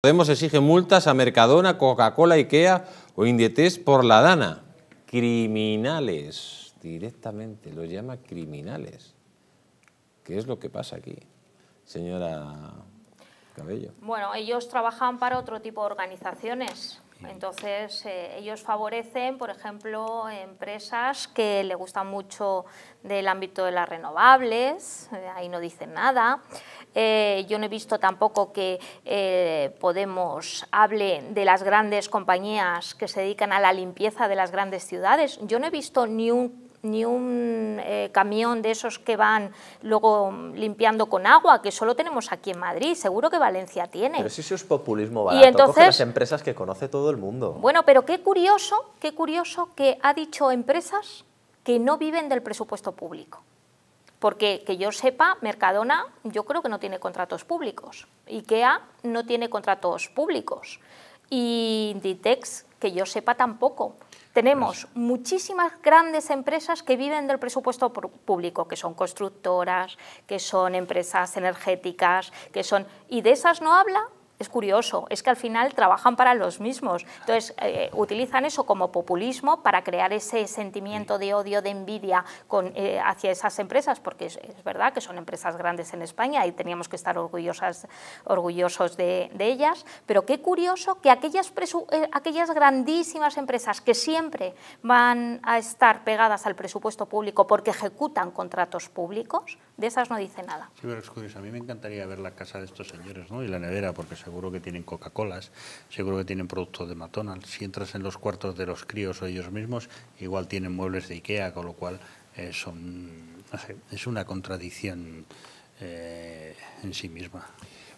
Podemos exige multas a Mercadona, Coca-Cola, Ikea o Indietés por la dana. Criminales, directamente, los llama criminales. ¿Qué es lo que pasa aquí, señora Cabello? Bueno, ellos trabajan para otro tipo de organizaciones. Entonces, eh, ellos favorecen, por ejemplo, empresas que le gustan mucho del ámbito de las renovables, eh, ahí no dicen nada. Eh, yo no he visto tampoco que eh, Podemos hable de las grandes compañías que se dedican a la limpieza de las grandes ciudades. Yo no he visto ni un ni un eh, camión de esos que van luego limpiando con agua, que solo tenemos aquí en Madrid, seguro que Valencia tiene. Pero si eso es populismo barato, y entonces, las empresas que conoce todo el mundo. Bueno, pero qué curioso, qué curioso que ha dicho empresas que no viven del presupuesto público. Porque que yo sepa, Mercadona yo creo que no tiene contratos públicos. IKEA no tiene contratos públicos. Y Inditex, que yo sepa, tampoco. Tenemos muchísimas grandes empresas que viven del presupuesto público, que son constructoras, que son empresas energéticas, que son... Y de esas no habla es curioso, es que al final trabajan para los mismos. Entonces, eh, utilizan eso como populismo para crear ese sentimiento de odio, de envidia con, eh, hacia esas empresas, porque es, verdad que son empresas grandes en España y teníamos que estar orgullosas, orgullosos de, ellas, pero qué curioso que aquellas, eh, aquellas grandísimas empresas que siempre van a estar pegadas al presupuesto público porque ejecutan contratos públicos, de esas no dice nada. Sí, pero es curioso, a mí me encantaría ver la casa de estos señores ¿no? y la nevera, porque se seguro que tienen Coca-Colas, seguro que tienen productos de McDonald's. Si entras en los cuartos de los críos o ellos mismos, igual tienen muebles de Ikea, con lo cual eh, son, es una contradicción eh, en sí misma.